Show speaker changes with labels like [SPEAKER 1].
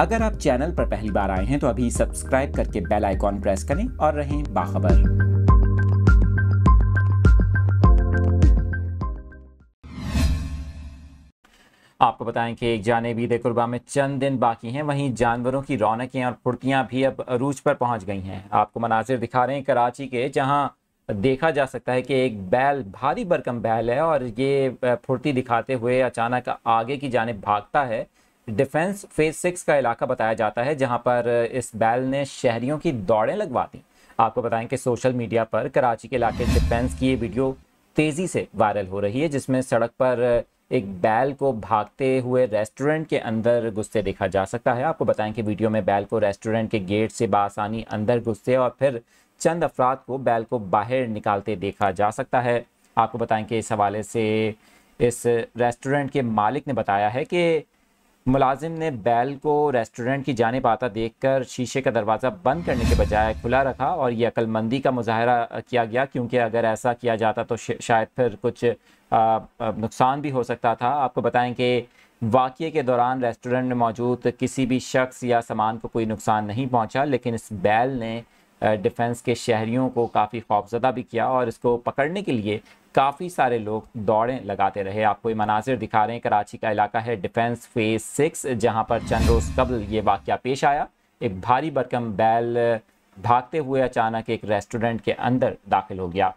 [SPEAKER 1] अगर आप चैनल पर पहली बार आए हैं तो अभी सब्सक्राइब करके बेल आइकॉन प्रेस करें और रहें बाखबर आपको बताएं कि एक जाने ईद कुर्बा में चंद दिन बाकी हैं वहीं जानवरों की रौनकें और फुर्तियां भी अब अरूज पर पहुंच गई हैं आपको मनाजिर दिखा रहे हैं कराची के जहां देखा जा सकता है कि एक बैल भारी बरकम बैल है और ये फुर्ती दिखाते हुए अचानक आगे की जानब भागता है डिफेंस फेज सिक्स का इलाका बताया जाता है जहां पर इस बैल ने शहरियों की दौड़ें लगवा दी आपको बताएं कि सोशल मीडिया पर कराची के इलाके डिफेंस की ये वीडियो तेज़ी से वायरल हो रही है जिसमें सड़क पर एक बैल को भागते हुए रेस्टोरेंट के अंदर घुसते देखा जा सकता है आपको बताएं कि वीडियो में बैल को रेस्टोरेंट के गेट से बासानी अंदर घुसते और फिर चंद अफराद को बैल को बाहर निकालते देखा जा सकता है आपको बताएं कि इस हवाले से इस रेस्टोरेंट के मालिक ने बताया है कि मुलाजिम ने बैल को रेस्टोरेंट की जानब आता देख कर शीशे का दरवाज़ा बंद करने के बजाय खुला रखा और यह अक्लमंदी का मुजाहरा किया गया क्योंकि अगर ऐसा किया जाता तो शायद फिर कुछ नुकसान भी हो सकता था आपको बताएं कि वाक़े के दौरान रेस्टोरेंट में मौजूद किसी भी शख्स या सामान को कोई नुकसान नहीं पहुंचा लेकिन इस बैल ने डिफेंस के शहरियों को काफ़ी खौफजदा भी किया और इसको पकड़ने के लिए काफ़ी सारे लोग दौड़ें लगाते रहे आपको ये मनाजिर दिखा रहे हैं कराची का इलाका है डिफेंस फेज सिक्स जहां पर चंद रोज़ कबल ये वाक़ पेश आया एक भारी भरकम बैल भागते हुए अचानक एक रेस्टोरेंट के अंदर दाखिल हो गया